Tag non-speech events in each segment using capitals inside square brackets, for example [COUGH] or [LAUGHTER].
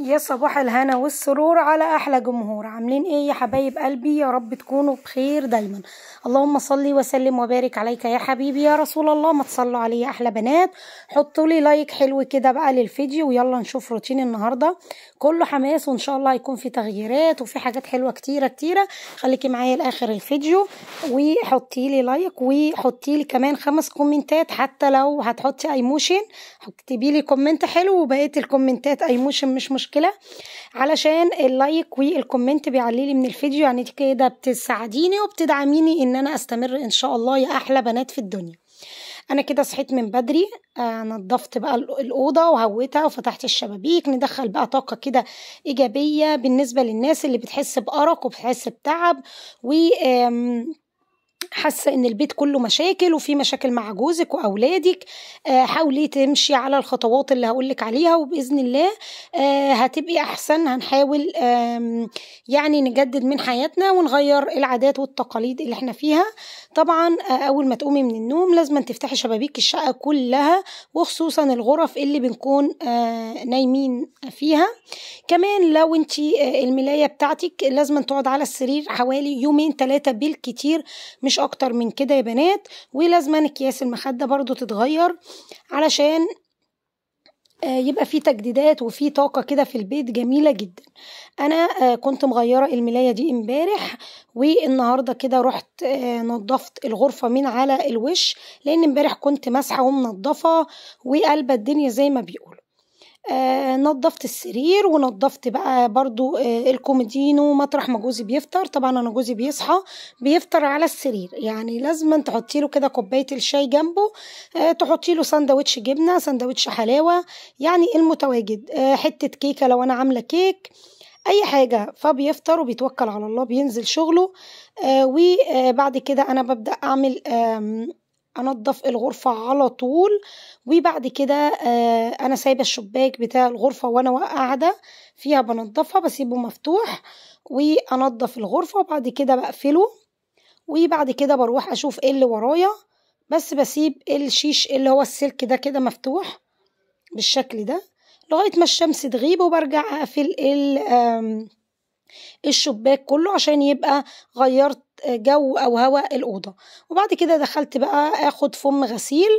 يا صباح الهنا والسرور على احلى جمهور عاملين ايه يا حبايب قلبي يا رب تكونوا بخير دايما اللهم صلي وسلم وبارك عليك يا حبيبي يا رسول الله ما تصلوا علي يا احلى بنات حطوا لي لايك حلو كده بقى للفيديو ويلا نشوف روتين النهارده كله حماس وان شاء الله هيكون في تغييرات وفي حاجات حلوه كتيره كتيره خليكي معايا لاخر الفيديو وحطي لي لايك وحطي لي كمان خمس كومنتات حتى لو هتحطي ايموشن اكتبي لي كومنت حلو وبقيه الكومنتات ايموشن مش مش مشكله علشان اللايك والكومنت بيعلي لي من الفيديو يعني كده بتساعديني وبتدعميني ان انا استمر ان شاء الله يا احلى بنات في الدنيا انا كده صحيت من بدري آه، نظفت بقى الاوضه وهويتها وفتحت الشبابيك ندخل بقى طاقه كده ايجابيه بالنسبه للناس اللي بتحس بارق وبتحس بتعب و حاسه ان البيت كله مشاكل وفي مشاكل مع جوزك واولادك آه، حاولي تمشي على الخطوات اللي هقولك عليها وباذن الله آه، هتبقي احسن هنحاول يعني نجدد من حياتنا ونغير العادات والتقاليد اللي احنا فيها طبعا آه، اول ما تقومي من النوم لازم تفتحي شبابيك الشقه كلها وخصوصا الغرف اللي بنكون آه، نايمين فيها كمان لو انت آه، الملايه بتاعتك لازم تقعد على السرير حوالي يومين ثلاثه بالكتير مش اكتر من كده يا بنات ولازم اكياس المخده برضو تتغير علشان آه، يبقى في تجديدات وفي طاقه كده في البيت جميله جدا انا آه، كنت مغيره الملايه دي امبارح والنهارده كده رحت آه، نظفت الغرفه من على الوش لان امبارح كنت ماسحه ومنضفه وقلبه الدنيا زي ما بيقولوا آه، نظفت السرير ونظفت بقى برضو آه، الكوميدينو مطرح ما جوزي بيفطر طبعا انا جوزي بيصحى بيفطر على السرير يعني لازم تحطي له كده كوبايه الشاي جنبه آه، تحطي له سندوتش جبنه سندوتش حلاوه يعني المتواجد حته كيكه لو انا عامله كيك اي حاجه فبيفطر وبيتوكل على الله بينزل شغله وبعد كده انا ببدا اعمل انضف الغرفه على طول وبعد كده آه، انا سايبه الشباك بتاع الغرفه وانا قاعده فيها بنضفها بسيبه مفتوح وانضف الغرفه وبعد كده بقفله وبعد كده بروح اشوف ايه اللي ورايا بس بسيب الشيش اللي هو السلك ده كده مفتوح بالشكل ده لغايه ما الشمس تغيب وبرجع اقفل الشباك كله عشان يبقى غيرت جو او هواء الاوضه وبعد كده دخلت بقى اخد فم غسيل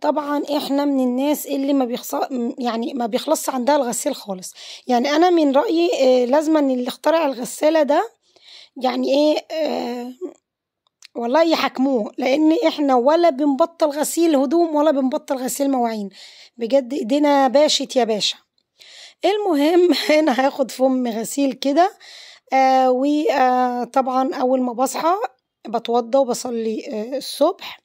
طبعا احنا من الناس اللي ما بيخص يعني ما بيخلصش عندها الغسيل خالص يعني انا من رايي لازم آه، لازما اللي اخترع الغساله ده يعني ايه آه، والله يحاكموه لان احنا ولا بنبطل غسيل هدوم ولا بنبطل غسيل مواعين بجد ايدينا باشت يا باشا المهم هنا [LAUGHS] هاخد فم غسيل كده آه وطبعا آه، أول ما بصحى بتوضى وبصلي آه الصبح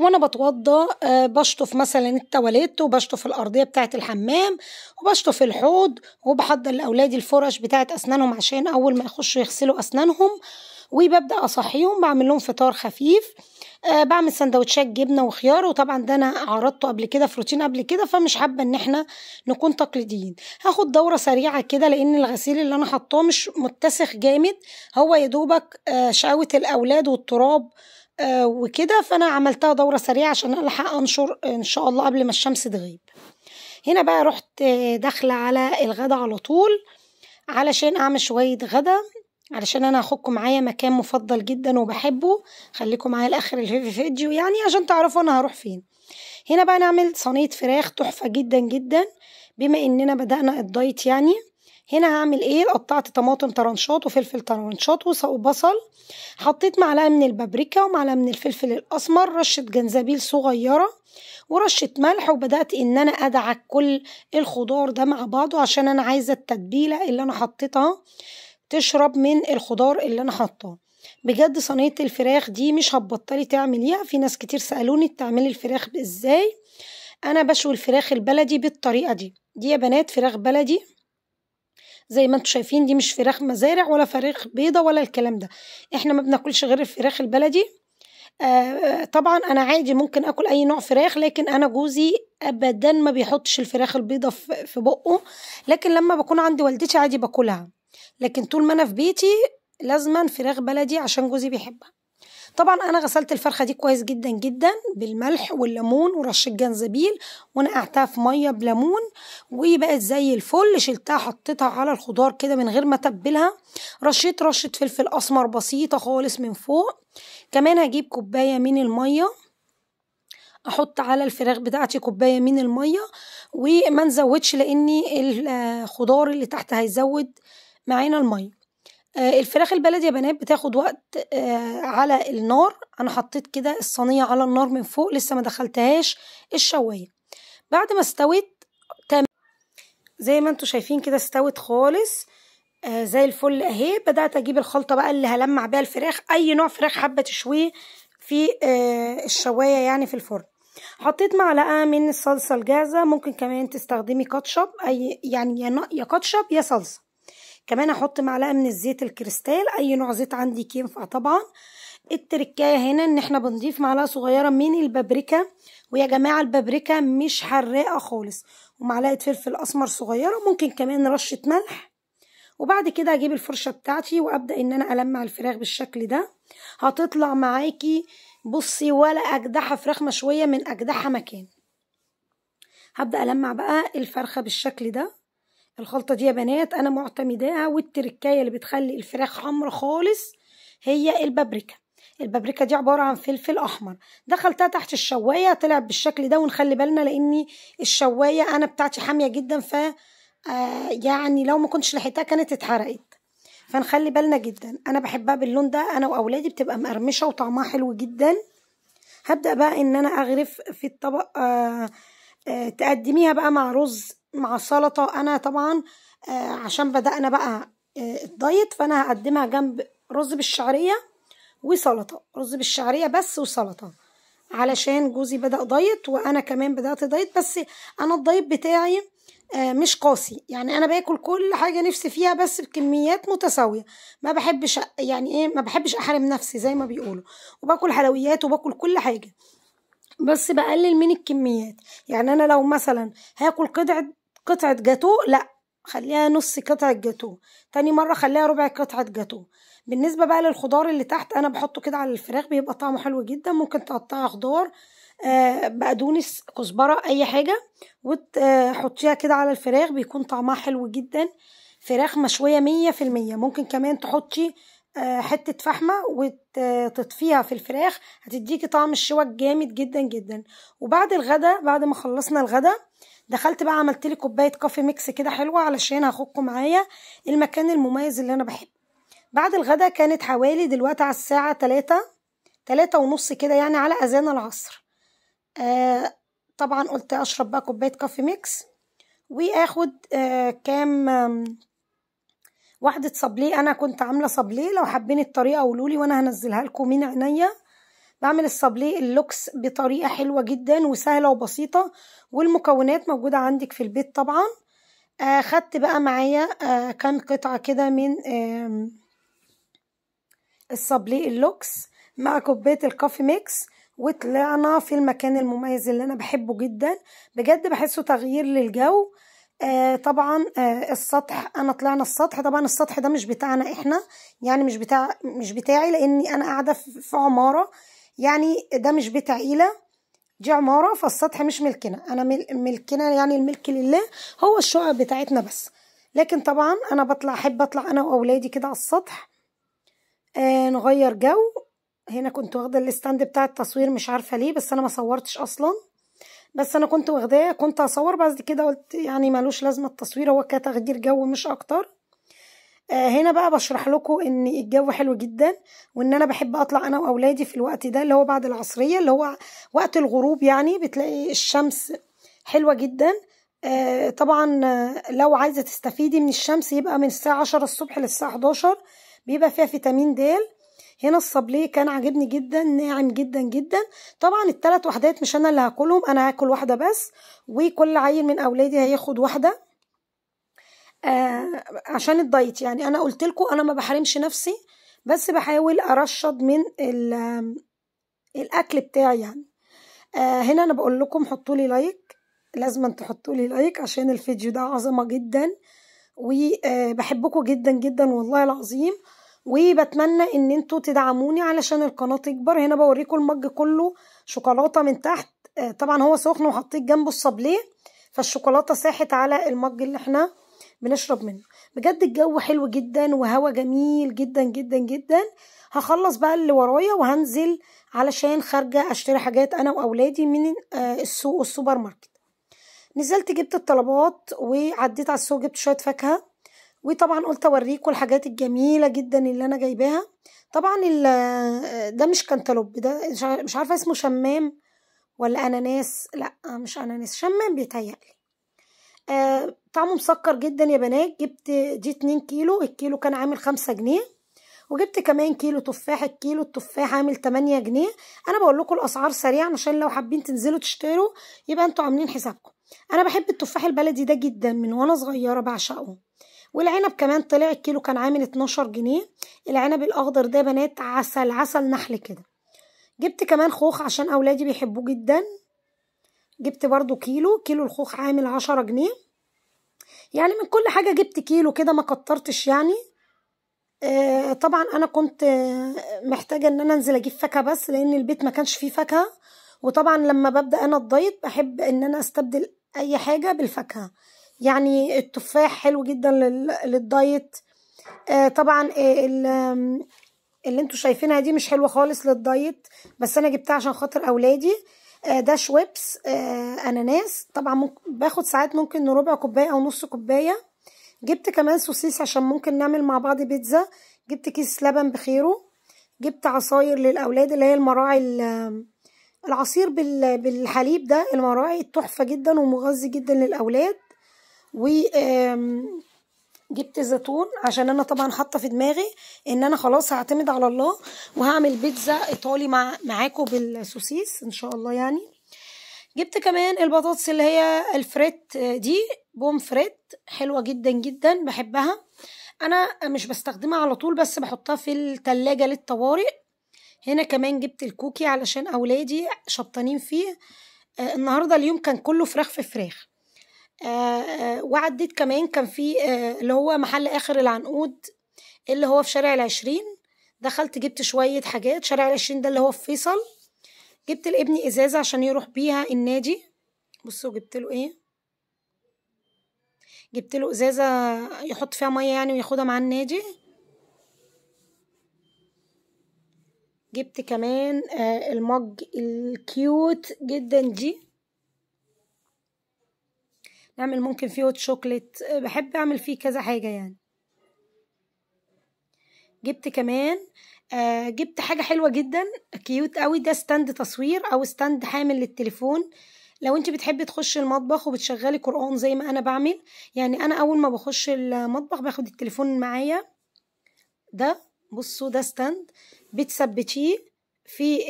وانا بتوضى أه بشطف مثلا التواليت وبشطف الارضيه بتاعه الحمام وبشطف الحوض وبحضر لاولادي الفرش بتاعه اسنانهم عشان اول ما يخشوا يغسلوا اسنانهم وببدا اصحيهم بعمل لهم فطار خفيف آه، بعمل سندوتشات جبنه وخيار وطبعا ده انا عرضته قبل كده في روتين قبل كده فمش حابه ان احنا نكون تقليديين هاخد دوره سريعه كده لان الغسيل اللي انا حطاه مش متسخ جامد هو يا دوبك آه، شقاوه الاولاد والتراب آه، وكده فانا عملتها دوره سريعه عشان الحق انشر ان شاء الله قبل ما الشمس تغيب هنا بقى رحت داخله على الغدا على طول علشان اعمل شويه غدا علشان انا هاخدكم معايا مكان مفضل جدا وبحبه خليكم معايا لاخر الفيديو يعني عشان تعرفوا انا هروح فين هنا بقى نعمل صينيه فراخ تحفه جدا جدا بما اننا بدانا الدايت يعني هنا هعمل ايه قطعت طماطم طرنشات وفلفل طرنشات وبصل حطيت معلقه من البابريكا ومعلقه من الفلفل الاسمر رشه جنزبيل صغيره ورشه ملح وبدات ان انا ادعك كل الخضار ده مع بعضه عشان انا عايزه التتبيله اللي انا حطيتها تشرب من الخضار اللي انا حاطاه بجد صينيه الفراخ دي مش هتبطلي تعمليها في ناس كتير سالوني بتعملي الفراخ ازاي انا بشوي الفراخ البلدي بالطريقه دي دي يا بنات فراخ بلدي زي ما انتم شايفين دي مش فراخ مزارع ولا فراخ بيضه ولا الكلام ده احنا ما بناكلش غير الفراخ البلدي آه طبعا انا عادي ممكن اكل اي نوع فراخ لكن انا جوزي ابدا ما بيحطش الفراخ البيضه في بقه لكن لما بكون عند والدتي عادي باكلها لكن طول ما انا في بيتي لازما فراخ بلدي عشان جوزي بيحبها طبعا انا غسلت الفرخه دي كويس جدا جدا بالملح والليمون ورشه جنزبيل ونقعتها في ميه بليمون وبقت زي الفل شلتها حطيتها على الخضار كده من غير ما اتبلها رشيت رشه فلفل اسمر بسيطه خالص من فوق كمان هجيب كوبايه من الميه احط على الفراخ بتاعتي كوبايه من الميه وما نزودش لاني الخضار اللي تحت هيزود معانا المية آه، الفراخ البلدي يا بنات بتاخد وقت آه، على النار انا حطيت كده الصينيه على النار من فوق لسه ما دخلتهاش الشوايه بعد ما استوت تمام زي ما انتم شايفين كده استوت خالص آه زي الفل اهي بدات اجيب الخلطه بقى اللي هلمع بيها الفراخ اي نوع فراخ حابه تشويه في آه الشوايه يعني في الفرن حطيت معلقه من الصلصه الجاهزه ممكن كمان تستخدمي كاتشب اي يعني يا كاتشب يا صلصه كمان احط معلقه من الزيت الكريستال اي نوع زيت عندي ينفع طبعا التركايه هنا ان احنا بنضيف معلقه صغيره من البابريكا ويا جماعه البابريكا مش حراقه خالص ومعلقه فلفل اسمر صغيره ممكن كمان رشه ملح وبعد كده هجيب الفرشه بتاعتي وابدا ان انا المع الفراخ بالشكل ده هتطلع معاكي بصي ولا اجدحه فراخ مشويه من اجدحه مكان هبدا المع بقى الفرخه بالشكل ده الخلطة دي يا بنات أنا معتمداها والتركاية اللي بتخلي الفراخ حمرا خالص هي البابريكا البابريكا دي عبارة عن فلفل أحمر دخلتها تحت الشواية طلعت بالشكل ده ونخلي بالنا لأن الشواية أنا بتاعتي حامية جدا ف آه، يعني لو ما كنتش لحقتها كانت اتحرقت فنخلي بالنا جدا أنا بحبها باللون ده أنا وأولادي بتبقى مقرمشة وطعمها حلو جدا هبدأ بقى إن أنا أغرف في الطبق آآ آه، آآ آه، تقدميها بقى مع رز مع السلطة أنا طبعا آه، عشان بدأنا بقى آه، الدايت فأنا هقدمها جنب رز بالشعرية وسلطة رز بالشعرية بس وسلطة علشان جوزي بدأ دايت وأنا كمان بدأت دايت بس أنا الدايت بتاعي آه، مش قاسي يعني انا باكل كل حاجه نفسي فيها بس بكميات متساويه ما بحبش يعني ايه ما بحبش احرم نفسي زي ما بيقولوا وباكل حلويات وباكل كل حاجه بس بقلل من الكميات يعني انا لو مثلا هاكل قطعه قطعة جاتو لا خليها نص قطعة جاتو تاني مرة خليها ربع قطعة جاتو بالنسبة بقى للخضار اللي تحت أنا بحطه كده على الفراخ بيبقى طعمه حلو جدا ممكن تقطعها خضار آه بقدونس كزبرة أي حاجة وتحطيها كده على الفراخ بيكون طعمها حلو جدا فراخ مشوية مية في المية ممكن كمان تحطي آه، حته فحمه وتطفيها في الفراخ هتديكي طعم الشوك جامد جدا جدا وبعد الغدا بعد ما خلصنا الغدا دخلت بقى عملت لي كوبايه كافي ميكس كده حلوه علشان هاخدكم معايا المكان المميز اللي انا بحبه بعد الغدا كانت حوالي دلوقتي على الساعه 3 3 ونص كده يعني على اذان العصر آه طبعا قلت اشرب بقى كوبايه كافي ميكس واخد آه كام آه واحدة صابليه أنا كنت عاملة صابليه لو حابين الطريقة قولولي وأنا هنزلها لكم من عينيا بعمل الصابليه اللوكس بطريقة حلوة جدا وسهلة وبسيطة والمكونات موجودة عندك في البيت طبعا آه خدت بقى معايا آه كام قطعة كده من آه الصابليه اللوكس مع كوباية الكافي ميكس وطلعنا في المكان المميز اللي أنا بحبه جدا بجد بحسه تغيير للجو آه، طبعا آه، السطح انا طلعنا السطح طبعا السطح ده مش بتاعنا احنا يعني مش بتاع مش بتاعي لاني انا قاعده في عماره يعني ده مش بتاع عيله دي عماره فالسطح مش ملكنا انا ملكنا يعني الملك لله هو الشقق بتاعتنا بس لكن طبعا انا بطلع احب اطلع انا واولادي كده على السطح آه نغير جو هنا كنت واخده الاستاند بتاع التصوير مش عارفه ليه بس انا ما صورتش اصلا بس انا كنت واخداه كنت هصور بعد كده قلت يعني ملوش لازمه التصوير هو كتغيير جو مش اكتر آه هنا بقى بشرح لكم ان الجو حلو جدا وان انا بحب اطلع انا واولادي في الوقت ده اللي هو بعد العصريه اللي هو وقت الغروب يعني بتلاقي الشمس حلوه جدا آه طبعا لو عايزه تستفيدي من الشمس يبقى من الساعه 10 الصبح للساعه 11 بيبقى فيها فيتامين د هنا الصابليه كان عاجبني جدا ناعم جدا جدا طبعا الثلاث وحدات مش انا اللي هاكلهم انا هاكل واحده بس وكل عيل من اولادي هياخد واحده آه عشان الدايت يعني انا قلت لكم انا ما بحرمش نفسي بس بحاول ارشد من الاكل بتاعي يعني آه هنا انا بقول لكم حطوا لي لايك لازم تحطوا لي لايك عشان الفيديو ده عظمه جدا وبحبكم آه، جدا جدا والله العظيم وبتمنى ان انتوا تدعموني علشان القناة تكبر هنا بوريكم المج كله شوكولاتة من تحت آه، طبعا هو سخن وحطيت جنبه الصابليه فالشوكولاتة ساحت على المج اللي احنا بنشرب منه بجد الجو حلو جدا وهوا جميل جدا جدا جدا هخلص بقى اللي ورايا وهنزل علشان خارجة اشتري حاجات انا واولادي من آه، السوق والسوبر ماركت نزلت جبت الطلبات وعديت على السوق جبت شوية فاكهة وطبعا قلت اوريكم الحاجات الجميله جدا اللي انا جايباها طبعا ده مش كنتالوب ده مش عارفه اسمه شمام ولا اناناس لا مش اناناس شمام بيتهيألي آه طعمه مسكر جدا يا بنات جبت دي 2 كيلو الكيلو كان عامل 5 جنيه وجبت كمان كيلو تفاح الكيلو التفاح عامل 8 جنيه انا بقول لكم الاسعار سريعا عشان لو حابين تنزلوا تشتروا يبقى انتوا عاملين حسابكم انا بحب التفاح البلدي ده جدا من وانا صغيره بعشقه والعنب كمان طلع الكيلو كان عامل 12 جنيه العنب الاخضر ده بنات عسل عسل نحل كده جبت كمان خوخ عشان اولادي بيحبوه جدا جبت برضو كيلو كيلو الخوخ عامل عشرة جنيه يعني من كل حاجة جبت كيلو كده ما كترتش يعني آه طبعا انا كنت آه، محتاجة ان انا انزل اجيب فاكهة بس لان البيت ما كانش فيه فاكهة وطبعا لما ببدأ انا الدايت بحب ان انا استبدل اي حاجة بالفاكهة يعني التفاح حلو جدا للدايت آه، طبعا آه، اللي انتوا شايفينها دي مش حلوه خالص للدايت بس انا جبتها عشان خاطر اولادي آه، ده شويبس اناناس طبعا باخد ساعات ممكن ربع كوبايه او نص كوبايه جبت كمان سوسيس عشان ممكن نعمل مع بعض بيتزا جبت كيس لبن بخيره جبت عصاير للاولاد اللي هي المراعي العصير بالحليب ده المراعي تحفه جدا ومغذي جدا للاولاد و جبت زيتون عشان انا طبعا حاطه في دماغي ان انا خلاص هعتمد على الله وهعمل بيتزا ايطالي مع معاكم بالسوسيس ان شاء الله يعني جبت كمان البطاطس اللي هي الفريت دي بوم فريت حلوه جدا جدا بحبها انا مش بستخدمها على طول بس بحطها في التلاجة للطوارئ هنا كمان جبت الكوكي علشان اولادي شبطانين فيه آه، النهارده اليوم كان كله فراخ في فراخ آه، آه، وعدت كمان كان في آه، اللي هو محل آخر العنقود اللي هو في شارع العشرين دخلت جبت شوية حاجات شارع العشرين ده اللي هو في فيصل جبت لابني إزازة عشان يروح بيها النادي بصوا جبت له إيه جبت له إزازة يحط فيها مية يعني وياخدها معاه النادي جبت كمان المج الكيوت جدا دي نعمل ممكن فيه هوت أه، شوكليت بحب اعمل فيه كذا حاجة يعني جبت كمان آه جبت حاجة حلوة جدا كيوت قوي ده ستاند تصوير او ستاند حامل للتليفون لو انت بتحبي تخشي المطبخ وبتشغلي قرآن زي ما انا بعمل يعني انا اول ما بخش المطبخ باخد التليفون معايا ده بصوا ده ستاند بتثبتيه في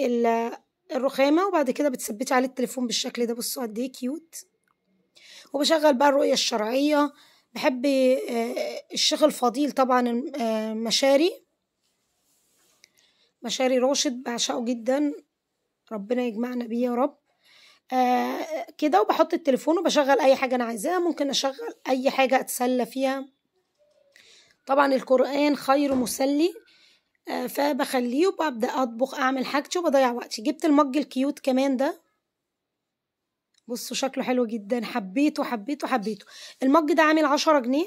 الرخامة وبعد كده بتثبتي عليه التليفون بالشكل ده بصوا قد ايه كيوت وبشغل بقى الرؤية الشرعية بحب آه، الشيخ الفضيل طبعا آه، مشاري مشاري راشد بعشقه جدا ربنا يجمعنا بيه يا رب آه كده وبحط التليفون وبشغل اي حاجه انا عايزاها ممكن اشغل اي حاجه اتسلى فيها طبعا القران خير مسلي آه فبخليه وببدا اطبخ اعمل حاجتي وبضيع وقتي جبت المج الكيوت كمان ده بصوا شكله حلو جدا حبيته حبيته حبيته المج ده عامل عشرة جنيه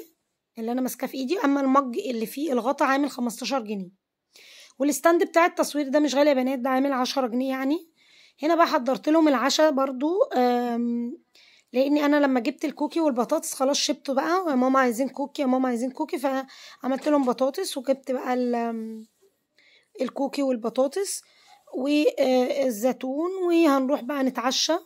اللي انا ماسكاه في ايدي اما المج اللي فيه الغطا عامل 15 جنيه والستاند بتاع التصوير ده مش غالي يا بنات ده عامل عشرة جنيه يعني هنا بقى حضرت لهم العشاء برضو لاني انا لما جبت الكوكي والبطاطس خلاص شبته بقى يا ماما عايزين كوكي يا ماما عايزين كوكي فعملت لهم بطاطس وجبت بقى الكوكي والبطاطس والزيتون آه، وهنروح بقى نتعشى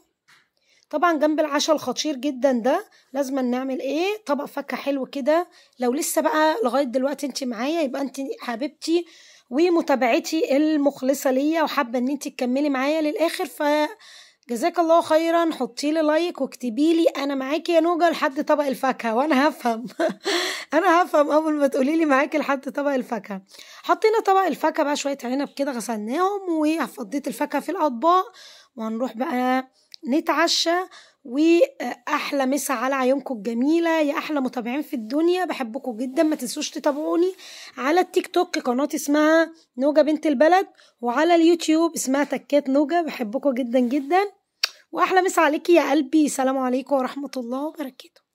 طبعا جنب العشاء الخطير جدا ده لازم نعمل ايه طبق فاكهه حلو كده لو لسه بقى لغايه دلوقتي انت معايا يبقى انت حبيبتي ومتابعتي المخلصه ليا وحابه ان انت تكملي معايا للاخر ف جزاك الله خيرا حطي لي لايك واكتبي لي انا معاكي يا نوجا لحد طبق الفاكهه وانا هفهم [LAUGHS] انا هفهم اول ما تقولي لي معاكي لحد طبق الفاكهه حطينا طبق الفاكهه بقى شويه عنب كده غسلناهم وفضيت الفاكهه في الاطباق وهنروح بقى نتعشى واحلى مسا على عيونكم الجميله يا احلى متابعين في الدنيا بحبكم جدا ما تنسوش تتابعوني على التيك توك قناه اسمها نوجه بنت البلد وعلى اليوتيوب اسمها تكات نوجه بحبكم جدا جدا واحلى مسا عليكي يا قلبي سلام عليكم ورحمه الله وبركاته